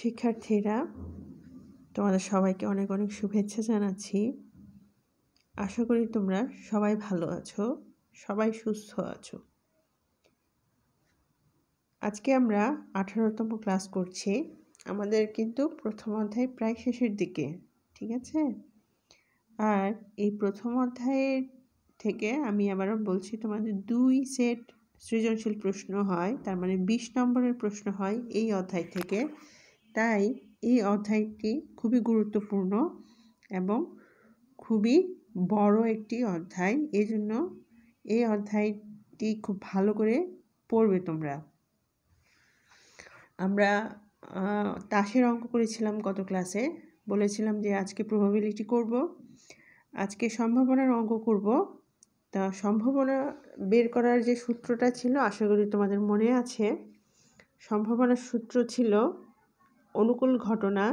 শিক্ষার্থীরা তোমাদের সবাইকে অনেক অনেক শুভেচ্ছা জানাচ্ছি আশা করি তোমরা সবাই ভালো আছো সবাই সুস্থ আছো আজকে আমরা আঠারোতম ক্লাস করছি আমাদের কিন্তু প্রথম অধ্যায় প্রায় শেষের দিকে ঠিক আছে আর এই প্রথম অধ্যায়ের থেকে আমি আবারও বলছি তোমাদের দুই সেট সৃজনশীল প্রশ্ন হয় তার মানে বিশ নম্বরের প্রশ্ন হয় এই অধ্যায় থেকে তাই এই অধ্যায়টি খুবই গুরুত্বপূর্ণ এবং খুবই বড় একটি অধ্যায় এই জন্য এই অধ্যায়টি খুব ভালো করে পড়বে তোমরা আমরা তাসের অঙ্ক করেছিলাম গত ক্লাসে বলেছিলাম যে আজকে প্রবাবিলিটি করব আজকে সম্ভাবনার অঙ্ক করব তা সম্ভাবনা বের করার যে সূত্রটা ছিল আশা করি তোমাদের মনে আছে সম্ভাবনার সূত্র ছিল অনুকূল ঘটনা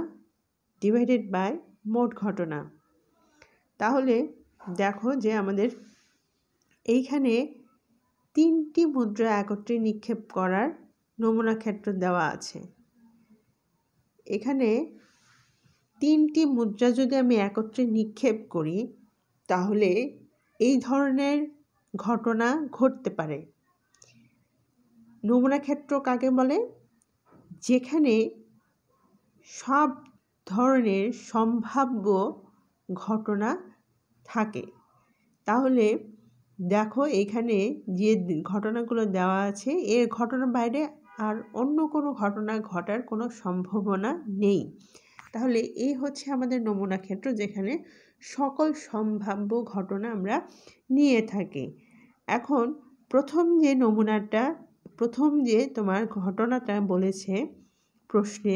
ডিভাইডেড বাই মোট ঘটনা তাহলে দেখো যে আমাদের এইখানে তিনটি মুদ্রা একত্রে নিক্ষেপ করার নমুনা ক্ষেত্র দেওয়া আছে এখানে তিনটি মুদ্রা যদি আমি একত্রে নিক্ষেপ করি তাহলে এই ধরনের ঘটনা ঘটতে পারে নমুনা ক্ষেত্র কাকে বলে যেখানে সব ধরনের সম্ভাব্য ঘটনা থাকে তাহলে দেখো এখানে যে ঘটনাগুলো দেওয়া আছে এর ঘটনার বাইরে আর অন্য কোনো ঘটনা ঘটার কোনো সম্ভাবনা নেই তাহলে এই হচ্ছে আমাদের নমুনা ক্ষেত্র যেখানে সকল সম্ভাব্য ঘটনা আমরা নিয়ে থাকি এখন প্রথম যে নমুনাটা প্রথম যে তোমার ঘটনাটা বলেছে প্রশ্নে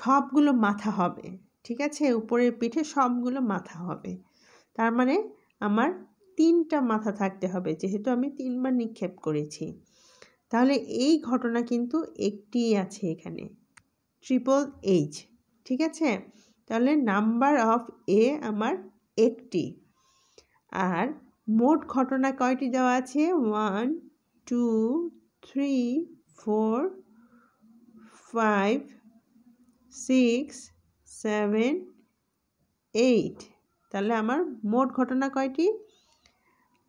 সবগুলো মাথা হবে ঠিক আছে উপরের পিঠে সবগুলো মাথা হবে তার মানে আমার তিনটা মাথা থাকতে হবে যেহেতু আমি তিনবার নিক্ষেপ করেছি তাহলে এই ঘটনা কিন্তু একটি আছে এখানে ট্রিপল এইচ ঠিক আছে তাহলে নাম্বার অফ এ আমার একটি আর মোট ঘটনা কয়টি দেওয়া আছে one two three four five six seven eight তাহলে আমার মোট ঘটনা কয়টি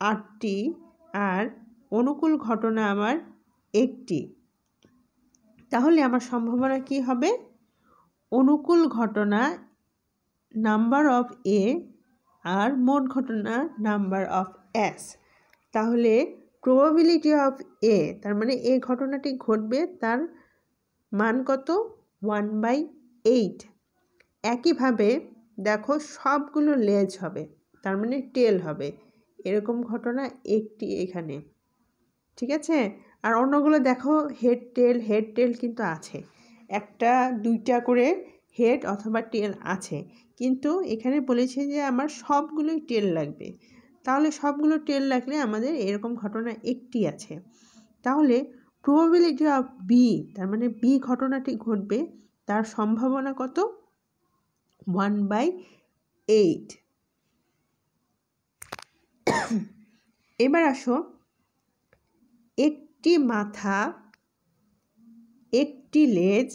আটটি আর অনুকূল ঘটনা আমার একটি তাহলে আমার সম্ভাবনা কি হবে অনুকূল ঘটনা নাম্বার অফ এ আর মোট ঘটনা নাম্বার অফ এস তাহলে প্রবাবিলিটি অফ এ তার মানে এ ঘটনাটি ঘটবে তার মান কত ওয়ান বাই এইট একইভাবে দেখো সবগুলো লেজ হবে তার মানে টেল হবে এরকম ঘটনা একটি এখানে ঠিক আছে আর অন্যগুলো দেখো হেড টেল হেড টেল কিন্তু আছে একটা দুইটা করে হেড অথবা টেল আছে কিন্তু এখানে বলেছে যে আমার সবগুলোই টেল লাগবে তাহলে সবগুলো টেল লাগলে আমাদের এরকম ঘটনা একটি আছে তাহলে প্রবাবিলিটি অফ বি তার মানে বি ঘটনাটি ঘটবে তার সম্ভাবনা কত ওয়ান বাই এইট এবার আসো একটি মাথা একটি লেজ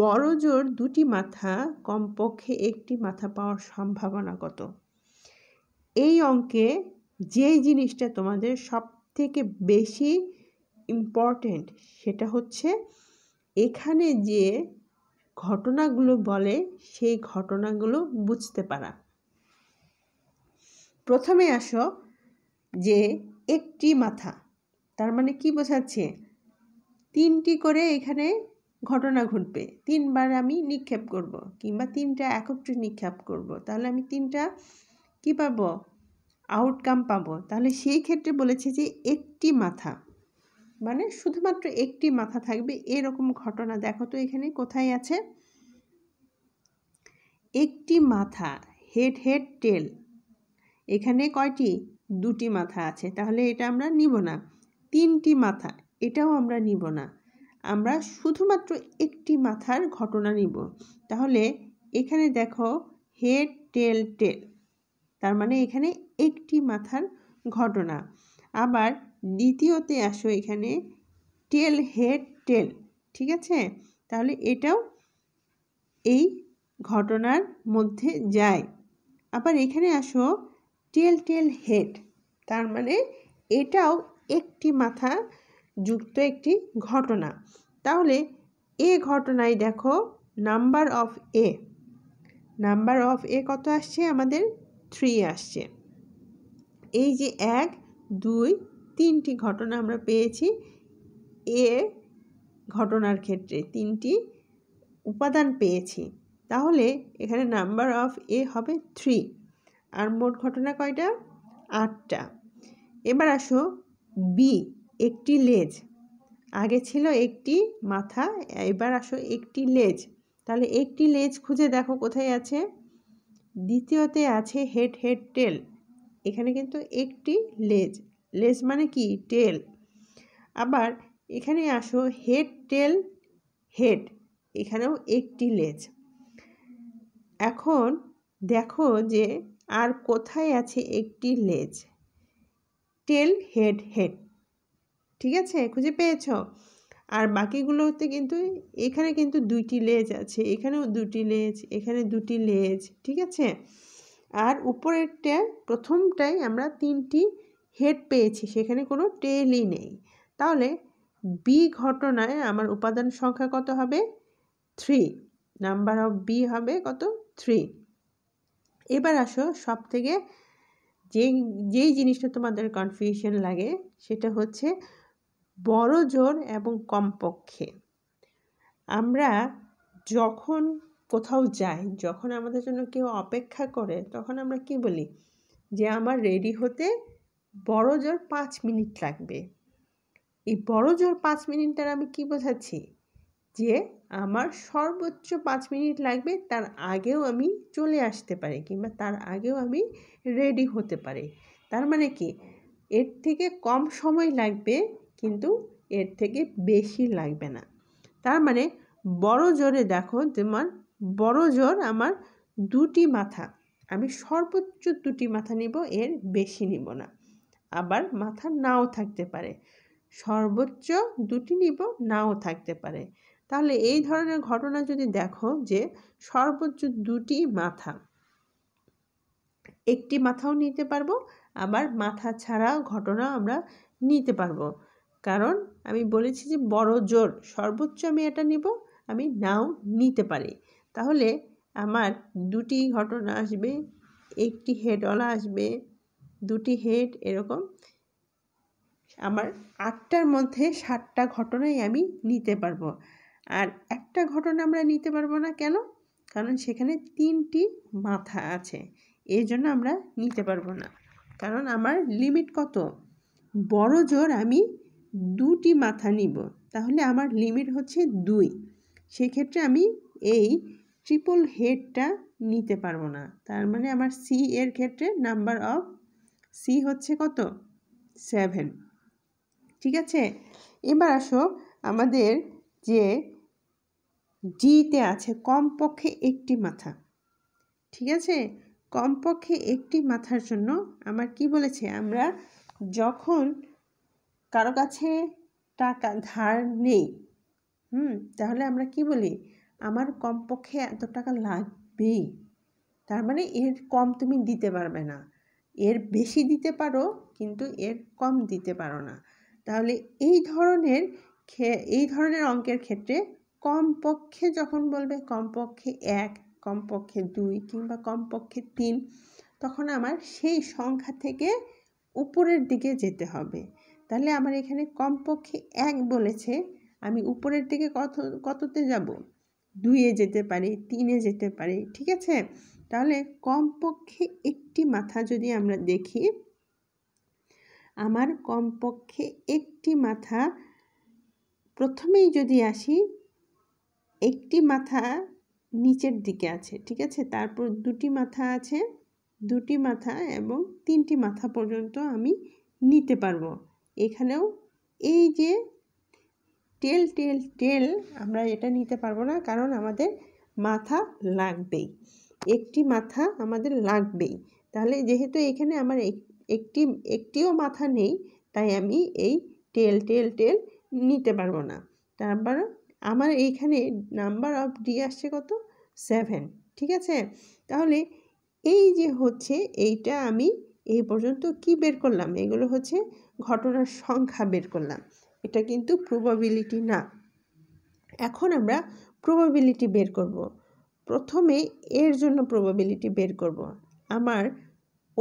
বড় জোর দুটি মাথা কমপক্ষে একটি মাথা পাওয়ার সম্ভাবনা কত এই অঙ্কে যেই জিনিসটা তোমাদের সব থেকে বেশি ইম্পর্টেন্ট সেটা হচ্ছে এখানে যে ঘটনাগুলো বলে সেই ঘটনাগুলো বুঝতে পারা প্রথমে আসো যে একটি মাথা তার মানে কি বোঝাচ্ছে তিনটি করে এখানে ঘটনা ঘটবে তিনবার আমি নিক্ষেপ করব কিংবা তিনটা একত্রে নিক্ষেপ করব তাহলে আমি তিনটা কি পাবো আউটকাম পাবো তাহলে সেই ক্ষেত্রে বলেছে যে একটি মাথা মানে শুধুমাত্র একটি মাথা থাকবে এরকম ঘটনা দেখো তো এখানে কোথায় আছে একটি মাথা হেড হেড টেল এখানে কয়টি দুটি মাথা আছে তাহলে এটা আমরা নিব না তিনটি মাথা এটাও আমরা নিব না আমরা শুধুমাত্র একটি মাথার ঘটনা নিব তাহলে এখানে দেখো হেড টেল টেল তার মানে এখানে একটি মাথার ঘটনা আবার দ্বিতীয়তে আসো এখানে টেল হেড টেল ঠিক আছে তাহলে এটাও এই ঘটনার মধ্যে যায় আবার এখানে আসো টেল টেল হেড তার মানে এটাও একটি মাথা যুক্ত একটি ঘটনা তাহলে এ ঘটনায় দেখো number of A number of A কত আসছে আমাদের থ্রি আসছে এই যে এক দুই তিনটি ঘটনা আমরা পেয়েছি এ ঘটনার ক্ষেত্রে তিনটি উপাদান পেয়েছি তাহলে এখানে নাম্বার অফ এ হবে থ্রি আর মোট ঘটনা কয়টা আটটা এবার আসো বি একটি লেজ আগে ছিল একটি মাথা এবার আসো একটি লেজ তাহলে একটি লেজ খুঁজে দেখো কোথায় আছে দ্বিতীয়তে আছে হেড হেড টেল এখানে কিন্তু একটি লেজ লেস মানে কি টেল আবার এখানে আসো হেড টেল হেড এখানেও একটি লেজ এখন দেখো যে আর কোথায় আছে একটি লেজ টেল হেড হেড ঠিক আছে খুঁজে পেয়েছ আর বাকিগুলোতে কিন্তু এখানে কিন্তু দুইটি লেজ আছে এখানেও দুটি লেজ এখানে দুটি লেজ ঠিক আছে আর উপরেরটা প্রথমটাই আমরা তিনটি হেড পেয়েছি সেখানে কোনো টেলই নেই তাহলে বি ঘটনায় আমার উপাদান সংখ্যা কত হবে থ্রি নাম্বার অফ বি হবে কত থ্রি এবার আসো সব থেকে যে যেই জিনিসটা তোমাদের কনফিউশন লাগে সেটা হচ্ছে বড় জোর এবং কমপক্ষে আমরা যখন কোথাও যাই যখন আমাদের জন্য কেউ অপেক্ষা করে তখন আমরা কি বলি যে আমার রেডি হতে বড় জোর পাঁচ মিনিট লাগবে এই বড় জোর পাঁচ মিনিট দ্বারা আমি কি বোঝাচ্ছি যে আমার সর্বোচ্চ পাঁচ মিনিট লাগবে তার আগেও আমি চলে আসতে পারি কিংবা তার আগেও আমি রেডি হতে পারি তার মানে কি এর থেকে কম সময় লাগবে কিন্তু এর থেকে বেশি লাগবে না তার মানে বড় জোরে দেখো যেমন বড় জোর আমার দুটি মাথা আমি সর্বোচ্চ দুটি মাথা নিব এর বেশি নিব না আবার মাথা নাও থাকতে পারে সর্বোচ্চ দুটি নিব নাও থাকতে পারে তাহলে এই ধরনের ঘটনা যদি দেখো যে সর্বোচ্চ দুটি মাথা একটি মাথাও নিতে পারবো আবার মাথা ছাড়া ঘটনা আমরা নিতে পারবো কারণ আমি বলেছি যে বড় জোর সর্বোচ্চ আমি এটা নিব আমি নাও নিতে পারি তাহলে আমার দুটি ঘটনা আসবে একটি হেডওয়ালা আসবে দুটি হেড এরকম আমার আটটার মধ্যে সাতটা ঘটনাই আমি নিতে পারবো আর একটা ঘটনা আমরা নিতে পারবো না কেন কারণ সেখানে তিনটি মাথা আছে এই জন্য আমরা নিতে পারবো না কারণ আমার লিমিট কত বড় জোর আমি দুটি মাথা নিব তাহলে আমার লিমিট হচ্ছে দুই সেক্ষেত্রে আমি এই ট্রিপল হেডটা নিতে পারবো না তার মানে আমার সি এর ক্ষেত্রে নাম্বার অফ সি হচ্ছে কত সেভেন ঠিক আছে এবার আসো আমাদের যে ডিতে আছে কমপক্ষে একটি মাথা ঠিক আছে কমপক্ষে একটি মাথার জন্য আমার কি বলেছে আমরা যখন কারো কাছে টাকা ধার নেই হুম তাহলে আমরা কি বলি আমার কমপক্ষে এত টাকা লাগবেই তার মানে এর কম তুমি দিতে পারবে না এর বেশি দিতে পারো কিন্তু এর কম দিতে পারো না তাহলে এই ধরনের এই ধরনের অঙ্কের ক্ষেত্রে কমপক্ষে যখন বলবে কমপক্ষে এক কমপক্ষে দুই কিংবা কমপক্ষে তিন তখন আমার সেই সংখ্যা থেকে উপরের দিকে যেতে হবে তাহলে আমার এখানে কমপক্ষে এক বলেছে আমি উপরের দিকে কত কততে যাব দুইয়ে যেতে পারি তিনে যেতে পারি ঠিক আছে তাহলে কমপক্ষে একটি মাথা যদি আমরা দেখি আমার কমপক্ষে একটি মাথা প্রথমেই যদি আসি একটি মাথা নিচের দিকে আছে ঠিক আছে তারপর দুটি মাথা আছে দুটি মাথা এবং তিনটি মাথা পর্যন্ত আমি নিতে পারবো এখানেও এই যে টেল টেল টেল আমরা এটা নিতে পারবো না কারণ আমাদের মাথা লাগবেই একটি মাথা আমাদের লাগবেই তাহলে যেহেতু এখানে আমার একটি একটিও মাথা নেই তাই আমি এই টেল টেল টেল নিতে পারবো না তারপর আমার এইখানে নাম্বার অফ ডি আসছে কত সেভেন ঠিক আছে তাহলে এই যে হচ্ছে এইটা আমি এই পর্যন্ত কি বের করলাম এগুলো হচ্ছে ঘটনার সংখ্যা বের করলাম এটা কিন্তু প্রবাবিলিটি না এখন আমরা প্রবাবিলিটি বের করব প্রথমে এর জন্য প্রবাবিলিটি বের করব আমার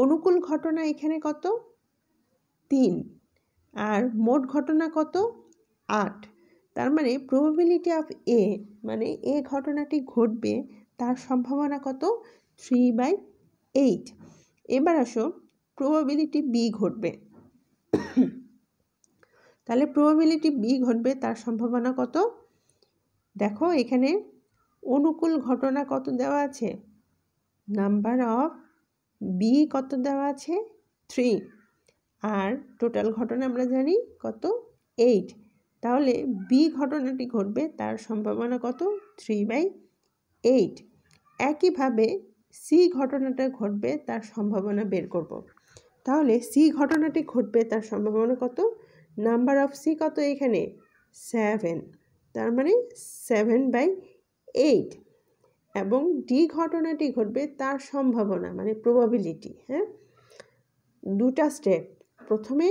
অনুকূল ঘটনা এখানে কত তিন আর মোট ঘটনা কত আট তার মানে প্রবাবিলিটি অফ এ মানে এ ঘটনাটি ঘটবে তার সম্ভাবনা কত থ্রি বাই এইট এবার আসো প্রবাবিলিটি বি ঘটবে তাহলে প্রবাবিলিটি বি ঘটবে তার সম্ভাবনা কত দেখো এখানে অনুকূল ঘটনা কত দেওয়া আছে নাম্বার অফ বি কত দেওয়া আছে থ্রি আর টোটাল ঘটনা আমরা জানি কত এইট তাহলে বি ঘটনাটি ঘটবে তার সম্ভাবনা কত থ্রি বাই এইট একইভাবে সি ঘটনাটা ঘটবে তার সম্ভাবনা বের করব। তাহলে সি ঘটনাটি ঘটবে তার সম্ভাবনা কত নাম্বার অফ সি কত এখানে সেভেন তার মানে সেভেন বাই এইট এবং ডি ঘটনাটি ঘটবে তার সম্ভাবনা মানে প্রবাবিলিটি হ্যাঁ দুটা স্টেপ প্রথমে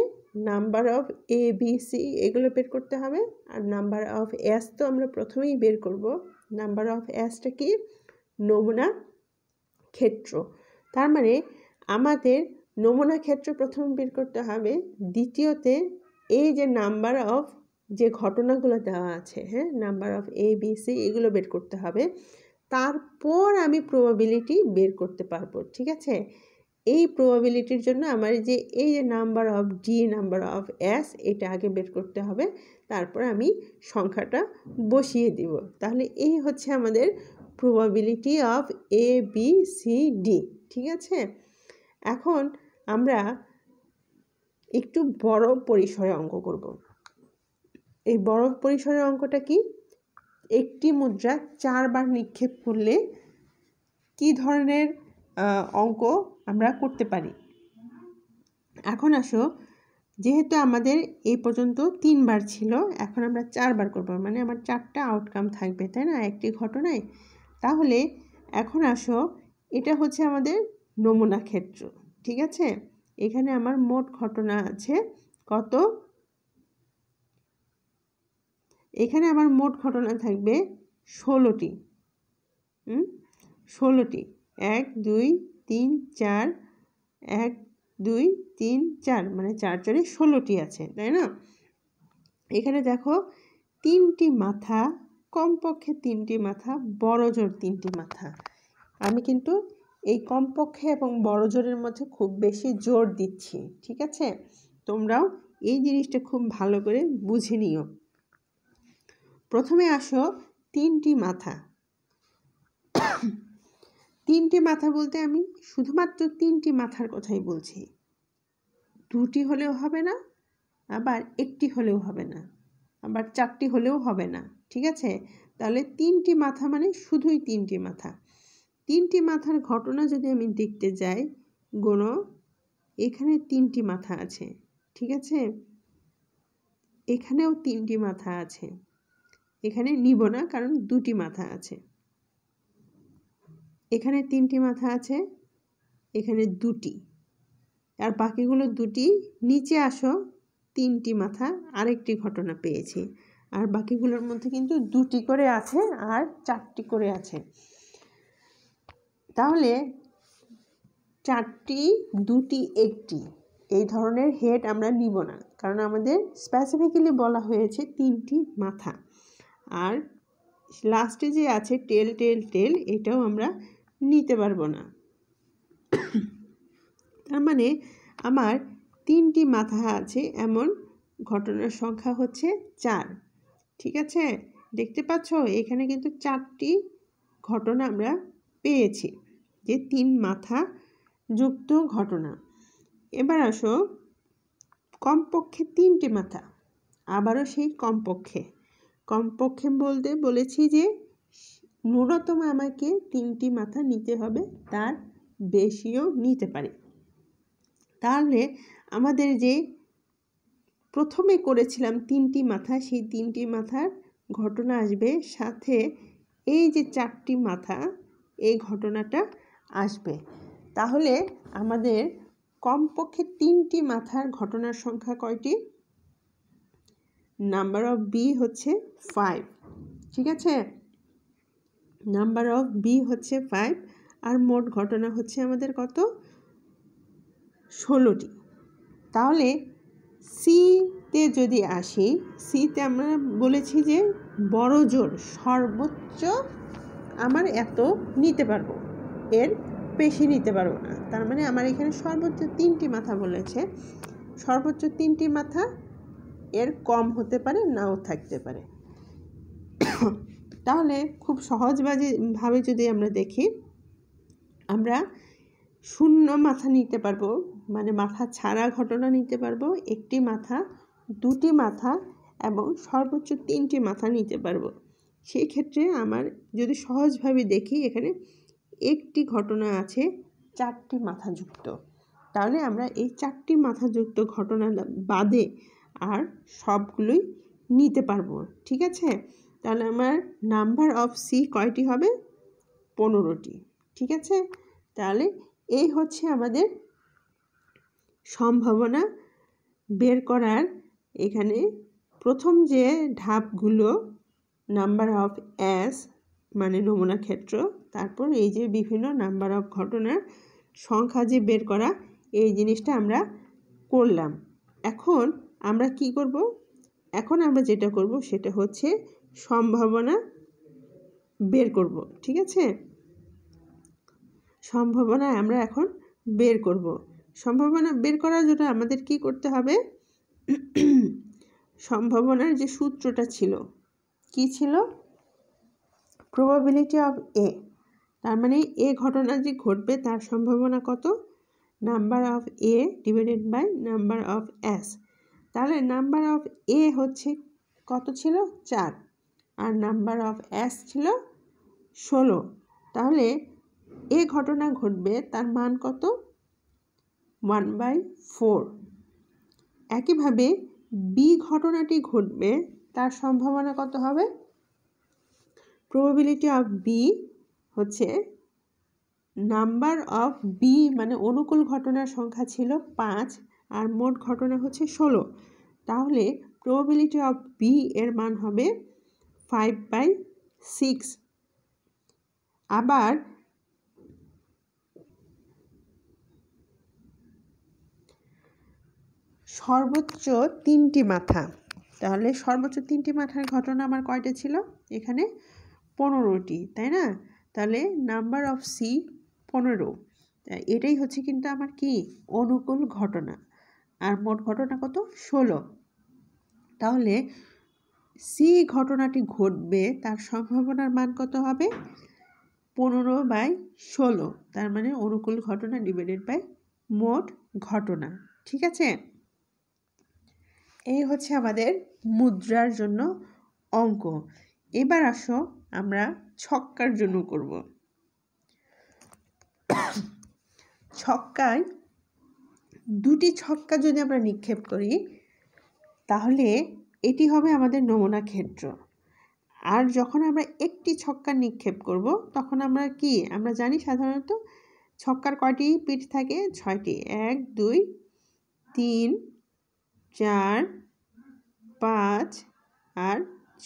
number of A B C এগুলো বের করতে হবে আর নাম্বার অফ এস তো আমরা প্রথমেই বের করব নাম্বার অফ এসটা কি নমুনা ক্ষেত্র তার মানে আমাদের নমুনা ক্ষেত্র প্রথম বের করতে হবে দ্বিতীয়তে এই যে নাম্বার অফ যে ঘটনাগুলো দেওয়া আছে হ্যাঁ number of A B C এগুলো বের করতে হবে তারপর আমি প্রবাবিলিটি বের করতে পারবো ঠিক আছে এই প্রবাবিলিটির জন্য আমার যে এই যে number of D number of S এটা আগে বের করতে হবে তারপর আমি সংখ্যাটা বসিয়ে দিব তাহলে এই হচ্ছে আমাদের probability of A B C D ঠিক আছে এখন আমরা একটু বড় পরিসরে অঙ্ক করব এই বড় পরিসরের অঙ্কটা কি একটি মুদ্রা চারবার নিক্ষেপ করলে কি ধরনের অঙ্ক আমরা করতে পারি এখন আসো যেহেতু আমাদের এই পর্যন্ত তিনবার ছিল এখন আমরা চারবার করব মানে আমার চারটা আউটকাম থাকবে তাই না একটি ঘটনায় তাহলে এখন আসো এটা হচ্ছে আমাদের নমুনা ক্ষেত্র ঠিক আছে এখানে আমার মোট ঘটনা আছে কত এখানে আমার মোট ঘটনা থাকবে ষোলোটি ষোলোটি এক দুই তিন চার এক দুই তিন চার মানে চার চারে ষোলোটি আছে তাই না এখানে দেখো তিনটি মাথা কমপক্ষে তিনটি মাথা বড় জোর তিনটি মাথা আমি কিন্তু এই কমপক্ষে এবং বড় জোরের মধ্যে খুব বেশি জোর দিচ্ছি ঠিক আছে তোমরাও এই জিনিসটা খুব ভালো করে বুঝে নিও প্রথমে আসো তিনটি মাথা তিনটি মাথা বলতে আমি শুধুমাত্র তিনটি মাথার কথাই বলছি দুটি হলেও হবে না আবার একটি হলেও হবে না আবার চারটি হলেও হবে না ঠিক আছে তাহলে তিনটি মাথা মানে শুধুই তিনটি মাথা তিনটি মাথার ঘটনা যদি আমি দেখতে যাই গণ এখানে তিনটি মাথা আছে ঠিক আছে এখানেও তিনটি মাথা আছে এখানে নিব না কারণ দুটি মাথা আছে এখানে তিনটি মাথা আছে এখানে দুটি আর বাকিগুলো দুটি নিচে আসো তিনটি মাথা আরেকটি ঘটনা পেয়েছি আর বাকিগুলোর মধ্যে কিন্তু দুটি করে আছে আর চারটি করে আছে তাহলে চারটি দুটি একটি এই ধরনের হেড আমরা নিব না কারণ আমাদের স্পেসিফিক্যালি বলা হয়েছে তিনটি মাথা আর লাস্টে যে আছে টেল টেল টেল এটাও আমরা নিতে পারবো না তার মানে আমার তিনটি মাথা আছে এমন ঘটনার সংখ্যা হচ্ছে চার ঠিক আছে দেখতে পাচ্ছ এখানে কিন্তু চারটি ঘটনা আমরা পেয়েছি যে তিন মাথা যুক্ত ঘটনা এবার আসো কমপক্ষে তিনটি মাথা আবারও সেই কমপক্ষে কমপক্ষে বলতে বলেছি যে ন্যূনতম আমাকে তিনটি মাথা নিতে হবে তার বেশিও নিতে পারে তাহলে আমাদের যে প্রথমে করেছিলাম তিনটি মাথা সেই তিনটি মাথার ঘটনা আসবে সাথে এই যে চারটি মাথা এই ঘটনাটা আসবে তাহলে আমাদের কমপক্ষে তিনটি মাথার ঘটনার সংখ্যা কয়টি নাম্বার অফ বি হচ্ছে ফাইভ ঠিক আছে নাম্বার অফ বি হচ্ছে ফাইভ আর মোট ঘটনা হচ্ছে আমাদের কত ষোলোটি তাহলে সিতে যদি আসি সিতে আমরা বলেছি যে বড় জোর সর্বোচ্চ আমার এত নিতে পারবো এর বেশি নিতে পারবো না তার মানে আমার এখানে সর্বোচ্চ তিনটি মাথা বলেছে সর্বোচ্চ তিনটি মাথা এর কম হতে পারে নাও থাকতে পারে তাহলে খুব সহজভাবে ভাবে যদি আমরা দেখি আমরা শূন্য মাথা নিতে পারবো মানে মাথা ছাড়া ঘটনা নিতে পারবো একটি মাথা দুটি মাথা এবং সর্বোচ্চ তিনটি মাথা নিতে পারবো সেই ক্ষেত্রে আমার যদি সহজভাবে দেখি এখানে একটি ঘটনা আছে চারটি মাথাযুক্ত তাহলে আমরা এই চারটি মাথাযুক্ত ঘটনা বাদে আর সবগুলোই নিতে পারবো ঠিক আছে তাহলে আমার নাম্বার অফ সি কয়টি হবে পনেরোটি ঠিক আছে তাহলে এই হচ্ছে আমাদের সম্ভাবনা বের করার এখানে প্রথম যে ধাপগুলো নাম্বার অফ অ্যাস মানে নমুনা ক্ষেত্র তারপর এই যে বিভিন্ন নাম্বার অফ ঘটনার সংখ্যা যে বের করা এই জিনিসটা আমরা করলাম এখন আমরা কি করব এখন আমরা যেটা করব সেটা হচ্ছে সম্ভাবনা বের করব ঠিক আছে সম্ভাবনা আমরা এখন বের করব সম্ভাবনা বের করার জন্য আমাদের কি করতে হবে সম্ভাবনার যে সূত্রটা ছিল কি ছিল প্রবাবিলিটি অফ এ তার মানে এ ঘটনা যে ঘটবে তার সম্ভাবনা কত number of A divided by number of S তাহলে নাম্বার অফ এ হচ্ছে কত ছিল চার আর নাম্বার অফ এস ছিল ষোলো তাহলে এ ঘটনা ঘটবে তার মান কত ওয়ান বাই ফোর একইভাবে বি ঘটনাটি ঘটবে তার সম্ভাবনা কত হবে প্রবাবিলিটি অফ বি হচ্ছে নাম্বার অফ বি মানে অনুকূল ঘটনার সংখ্যা ছিল পাঁচ আর মোট ঘটনা হচ্ছে ষোলো তাহলে প্রবাবিলিটি অফ বি এর মান হবে ফাইভ বাই সিক্স আবার সর্বোচ্চ তিনটি মাথা তাহলে সর্বোচ্চ তিনটি মাথার ঘটনা আমার কয়টা ছিল এখানে পনেরোটি তাই না তাহলে নাম্বার অফ সি পনেরো এটাই হচ্ছে কিন্তু আমার কি অনুকূল ঘটনা আর মোট ঘটনা কত ষোলো তাহলে সি ঘটনাটি ঘটবে তার সম্ভাবনার মান কত হবে পনেরো বাই ষোলো তার মানে অনুকূল ঘটনা ডিভাইডেড বাই মোট ঘটনা ঠিক আছে এই হচ্ছে আমাদের মুদ্রার জন্য অঙ্ক এবার আসো আমরা ছক্কার জন্য করব ছক্কায় দুটি ছক্কা যদি আমরা নিক্ষেপ করি তাহলে এটি হবে আমাদের নমুনা ক্ষেত্র আর যখন আমরা একটি ছক্কা নিক্ষেপ করব তখন আমরা কি আমরা জানি সাধারণত ছক্কার কয়টি পিঠ থাকে ছয়টি এক দুই তিন চার পাঁচ আর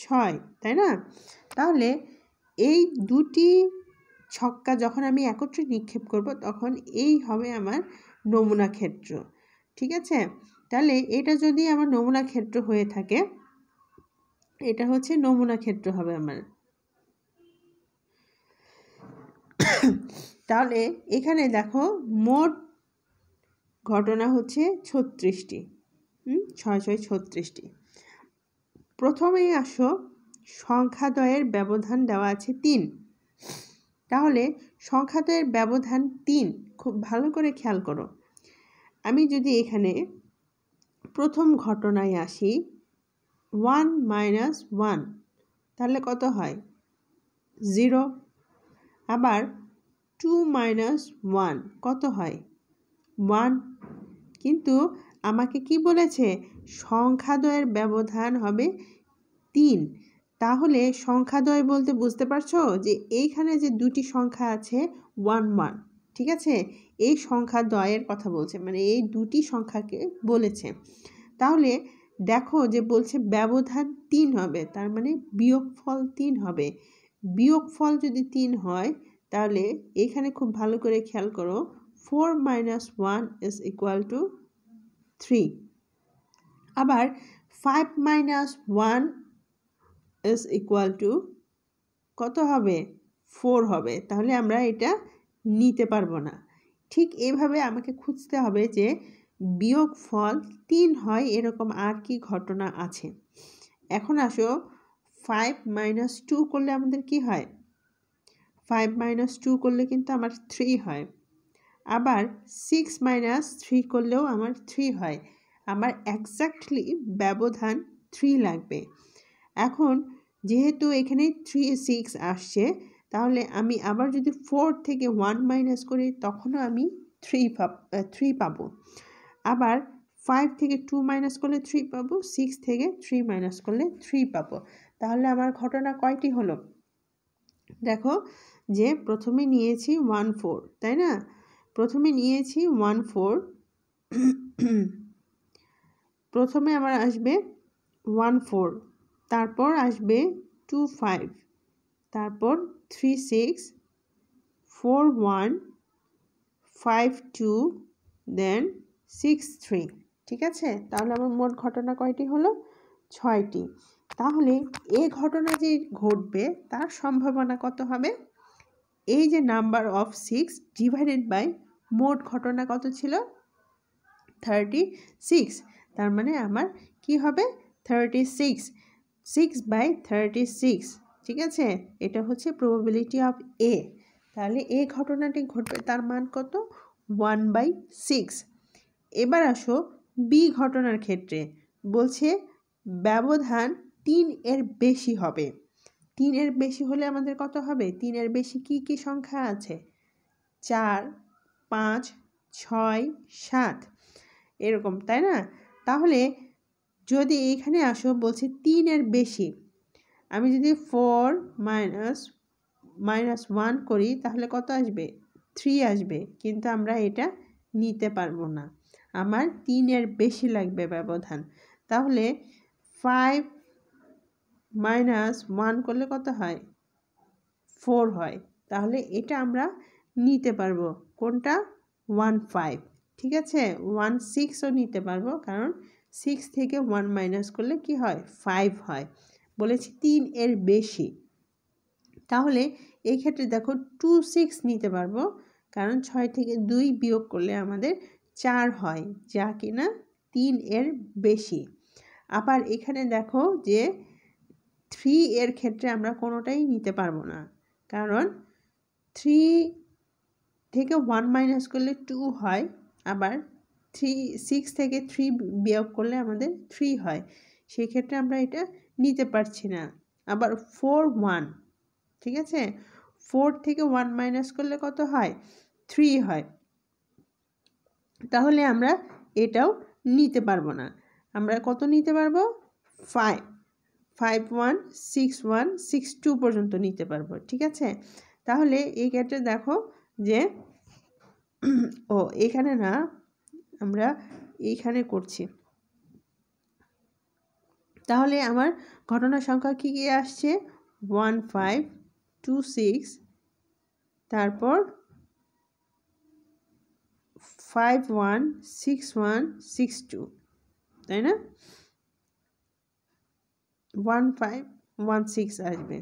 ছয় তাই না তাহলে এই দুটি ছক্কা যখন আমি একত্রে নিক্ষেপ করব তখন এই হবে আমার নমুনা ক্ষেত্র ঠিক আছে তাহলে এটা যদি আমার নমুনা ক্ষেত্র হয়ে থাকে এটা হচ্ছে নমুনা ক্ষেত্র হবে আমার তাহলে এখানে দেখো মোট ঘটনা হচ্ছে ছত্রিশটি ছয় ছয় ছত্রিশটি প্রথমেই আসো সংখ্যাদয়ের ব্যবধান দেওয়া আছে তিন তাহলে সংখ্যাদয়ের ব্যবধান তিন খুব ভালো করে খেয়াল করো আমি যদি এখানে প্রথম ঘটনায় আসি ওয়ান মাইনাস ওয়ান তাহলে কত হয় জিরো আবার টু মাইনাস ওয়ান কত হয় ওয়ান কিন্তু আমাকে কি বলেছে দয়ের ব্যবধান হবে তিন তাহলে দয় বলতে বুঝতে পারছো যে এইখানে যে দুটি সংখ্যা আছে ওয়ান ওয়ান ঠিক আছে এই সংখ্যা দয়ের কথা বলছে মানে এই দুটি সংখ্যাকে বলেছে তাহলে দেখো যে বলছে ব্যবধান তিন হবে তার মানে বিয়োগফল তিন হবে বিয়োগফল যদি তিন হয় তাহলে এখানে খুব ভালো করে খেয়াল করো four minus one is equal to three আবার five minus one is equal to কত হবে ফোর হবে তাহলে আমরা এটা নিতে পারবো না ঠিক এভাবে আমাকে খুঁজতে হবে যে বিয়োগ ফল তিন হয় এরকম আর কি ঘটনা আছে এখন আসো ফাইভ মাইনাস টু করলে আমাদের কি হয় ফাইভ মাইনাস টু করলে কিন্তু আমার থ্রি হয় আবার সিক্স মাইনাস থ্রি করলেও আমার থ্রি হয় আমার একজাক্টলি ব্যবধান থ্রি লাগবে এখন যেহেতু এখানে থ্রি সিক্স আসছে তাহলে আমি আবার যদি ফোর থেকে ওয়ান মাইনাস করি তখনও আমি থ্রি পাব থ্রি পাবো আবার ফাইভ থেকে টু মাইনাস করলে থ্রি পাবো সিক্স থেকে থ্রি মাইনাস করলে থ্রি পাবো তাহলে আমার ঘটনা কয়টি হলো দেখো যে প্রথমে নিয়েছি ওয়ান ফোর তাই না প্রথমে নিয়েছি ওয়ান ফোর প্রথমে আমার আসবে ওয়ান ফোর তারপর আসবে টু ফাইভ তারপর three six four one five two then six three ঠিক আছে তাহলে আমার মোট ঘটনা কয়টি হলো ছয়টি তাহলে এ ঘটনা যে ঘটবে তার সম্ভাবনা কত হবে এই যে number of six divided by মোট ঘটনা কত ছিল থার্টি সিক্স তার মানে আমার কি হবে thirty six six by thirty six ঠিক আছে এটা হচ্ছে প্রবাবিলিটি অফ এ তাহলে এ ঘটনাটি ঘটবে তার মান কত ওয়ান বাই সিক্স এবার আসো বি ঘটনার ক্ষেত্রে বলছে ব্যবধান তিন এর বেশি হবে তিন এর বেশি হলে আমাদের কত হবে তিন এর বেশি কি কি সংখ্যা আছে চার পাঁচ ছয় সাত এরকম তাই না তাহলে যদি এখানে আসো বলছে তিনের বেশি আমি যদি ফোর মাইনাস মাইনাস ওয়ান করি তাহলে কত আসবে থ্রি আসবে কিন্তু আমরা এটা নিতে পারবো না আমার তিনের বেশি লাগবে ব্যবধান তাহলে ফাইভ মাইনাস ওয়ান করলে কত হয় ফোর হয় তাহলে এটা আমরা নিতে পারবো কোনটা ওয়ান ফাইভ ঠিক আছে ওয়ান সিক্সও নিতে পারবো কারণ সিক্স থেকে ওয়ান মাইনাস করলে কি হয় ফাইভ হয় বলেছি তিন এর বেশি তাহলে এই ক্ষেত্রে দেখো টু সিক্স নিতে পারবো কারণ ছয় থেকে দুই বিয়োগ করলে আমাদের চার হয় যা কিনা তিন এর বেশি আবার এখানে দেখো যে থ্রি এর ক্ষেত্রে আমরা কোনোটাই নিতে পারবো না কারণ থ্রি থেকে ওয়ান মাইনাস করলে টু হয় আবার থ্রি সিক্স থেকে থ্রি বিয়োগ করলে আমাদের থ্রি হয় সেই ক্ষেত্রে আমরা এটা নিতে পারছি না আবার ফোর ওয়ান ঠিক আছে ফোর থেকে ওয়ান মাইনাস করলে কত হয় থ্রি হয় তাহলে আমরা এটাও নিতে পারবো না আমরা কত নিতে পারবো five five one six one six two পর্যন্ত নিতে পারবো ঠিক আছে তাহলে এই ক্ষেত্রে দেখো যে ও এখানে না আমরা এইখানে করছি তাহলে আমার ঘটনা সংখ্যা কী কী আসছে ওয়ান ফাইভ টু সিক্স তারপর five one six one six two তাই না ওয়ান ফাইভ ওয়ান সিক্স আসবে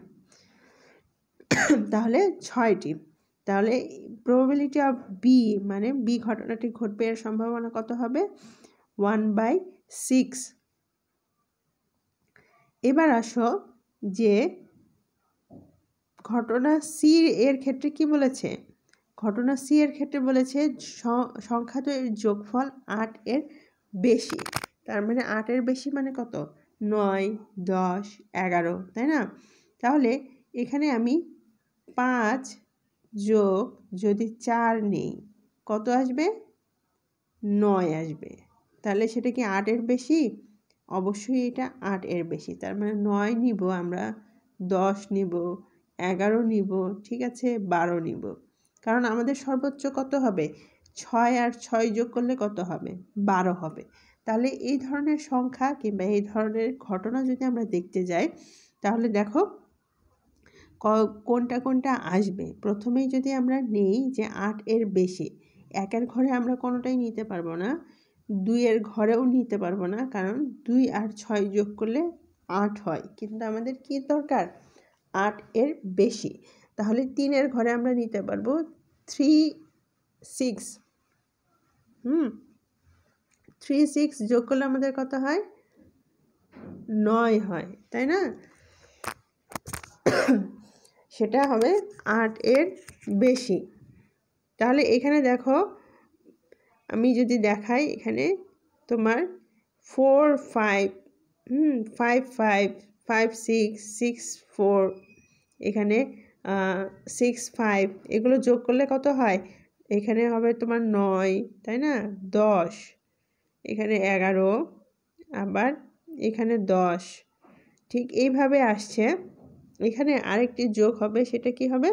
তাহলে ছয়টি তাহলে প্রবাবিলিটি অফ বি মানে বি ঘটনাটি ঘটবে এর সম্ভাবনা কত হবে ওয়ান বাই সিক্স এবার আসো যে ঘটনা সি এর ক্ষেত্রে কি বলেছে ঘটনা সি এর ক্ষেত্রে বলেছে সংখ্যা যোগফল আট এর বেশি তার মানে আটের বেশি মানে কত নয় দশ এগারো তাই না তাহলে এখানে আমি পাঁচ যোগ যদি চার নেই কত আসবে নয় আসবে তাহলে সেটা কি আটের বেশি অবশ্যই এটা আট এর বেশি তার মানে নয় নিব আমরা দশ নিব এগারো নিব ঠিক আছে বারো নিব কারণ আমাদের সর্বোচ্চ কত হবে ছয় আর ছয় যোগ করলে কত হবে বারো হবে তাহলে এই ধরনের সংখ্যা কিংবা এই ধরনের ঘটনা যদি আমরা দেখতে যাই তাহলে দেখো কোনটা কোনটা আসবে প্রথমেই যদি আমরা নেই যে আট এর বেশি একের ঘরে আমরা কোনোটাই নিতে পারবো না দুইয়ের ঘরেও নিতে পারবো না কারণ দুই আর ছয় যোগ করলে আট হয় কিন্তু আমাদের কি দরকার আট এর বেশি তাহলে তিনের ঘরে আমরা নিতে পারবো three six hmm three six যোগ করলে আমাদের কত হয় নয় হয় তাই না সেটা হবে আট এর বেশি তাহলে এখানে দেখো আমি যদি দেখাই এখানে তোমার four five hmm five five five six six four এখানে সিক্স ফাইভ এগুলো যোগ করলে কত হয় এখানে হবে তোমার নয় তাই না দশ এখানে এগারো আবার এখানে দশ ঠিক এইভাবে আসছে এখানে আরেকটি যোগ হবে সেটা কি হবে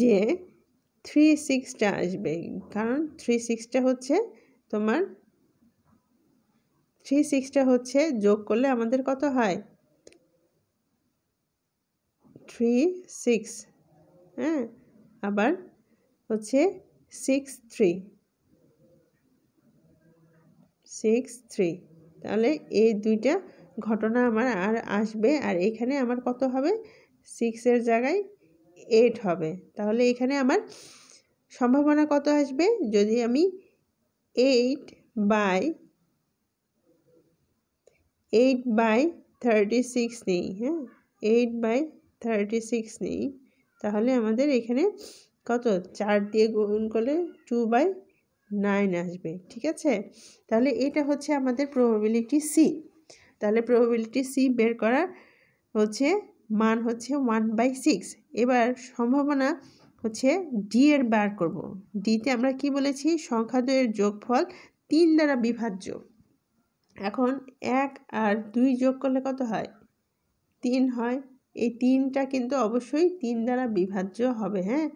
যে থ্রি সিক্সটা আসবে কারণ থ্রি সিক্সটা হচ্ছে তোমার থ্রি সিক্সটা হচ্ছে যোগ করলে আমাদের কত হয় থ্রি সিক্স হ্যাঁ আবার হচ্ছে সিক্স থ্রি সিক্স থ্রি তাহলে এই দুইটা ঘটনা আমার আর আসবে আর এখানে আমার কত হবে সিক্সের জায়গায় এইট হবে তাহলে এখানে আমার সম্ভাবনা কত আসবে যদি আমি eight by eight by thirty six নেই হ্যাঁ এইট বাই থার্টি সিক্স নেই তাহলে আমাদের এখানে কত চার দিয়ে গুণ করলে টু বাই নাইন আসবে ঠিক আছে তাহলে এটা হচ্ছে আমাদের প্রবাবিলিটি সি তাহলে প্রবাবিলিটি সি বের করা হচ্ছে মান হচ্ছে ওয়ান বাই সিক্স এবার সম্ভাবনা হচ্ছে ডি এর বার করব ডিতে আমরা কি বলেছি সংখ্যা দুয়ের যোগফল তিন দ্বারা বিভাজ্য এখন এক আর দুই যোগ করলে কত হয় তিন হয় এই তিনটা কিন্তু অবশ্যই তিন দ্বারা বিভাজ্য হবে হ্যাঁ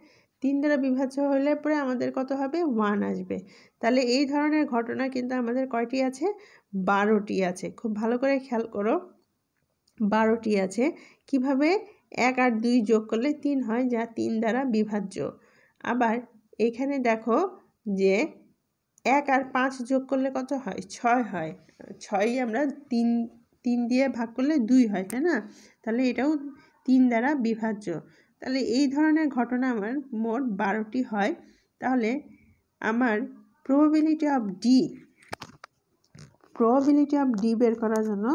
তিন দ্বারা বিভাজ্য হলে পরে আমাদের কত হবে ওয়ান আসবে তাহলে এই ধরনের ঘটনা কিন্তু আমাদের কয়টি আছে বারোটি আছে খুব ভালো করে খেয়াল করো বারোটি আছে কিভাবে এক আর দুই যোগ করলে তিন হয় যা তিন দ্বারা বিভাজ্য আবার এখানে দেখো যে এক আর পাঁচ যোগ করলে কত হয় ছয় হয় ছয়ই আমরা তিন তিন দিয়ে ভাগ করলে দুই হয় তাই না তাহলে এটাও তিন দ্বারা বিভাজ্য তাহলে এই ধরনের ঘটনা আমার মোট বারোটি হয় তাহলে আমার probability of D probability of D বের করার জন্য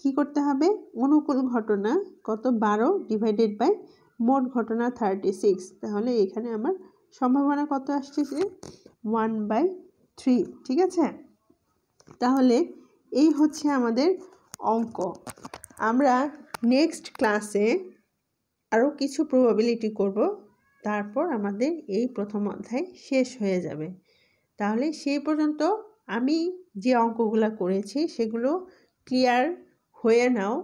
কি করতে হবে অনুকূল ঘটনা কত বারো ডিভাইডেড বাই মোট ঘটনা থার্টি সিক্স তাহলে এখানে আমার সম্ভাবনা কত আসছে যে ওয়ান বাই থ্রি ঠিক আছে তাহলে এই হচ্ছে আমাদের অঙ্ক আমরা নেক্সট ক্লাসে আরও কিছু প্রবাবিলিটি করব তারপর আমাদের এই প্রথম অধ্যায় শেষ হয়ে যাবে তাহলে সেই পর্যন্ত আমি যে অঙ্কগুলো করেছি সেগুলো ক্লিয়ার হয়ে নাও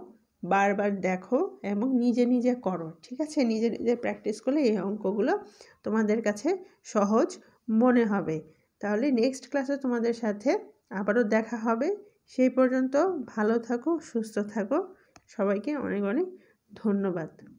বারবার দেখো এবং নিজে নিজে করো ঠিক আছে নিজে নিজে প্র্যাকটিস করলে এই অঙ্কগুলো তোমাদের কাছে সহজ মনে হবে তাহলে নেক্সট ক্লাসে তোমাদের সাথে আবারও দেখা হবে সেই পর্যন্ত ভালো থাকো সুস্থ থাকো সবাইকে অনেক অনেক ধন্যবাদ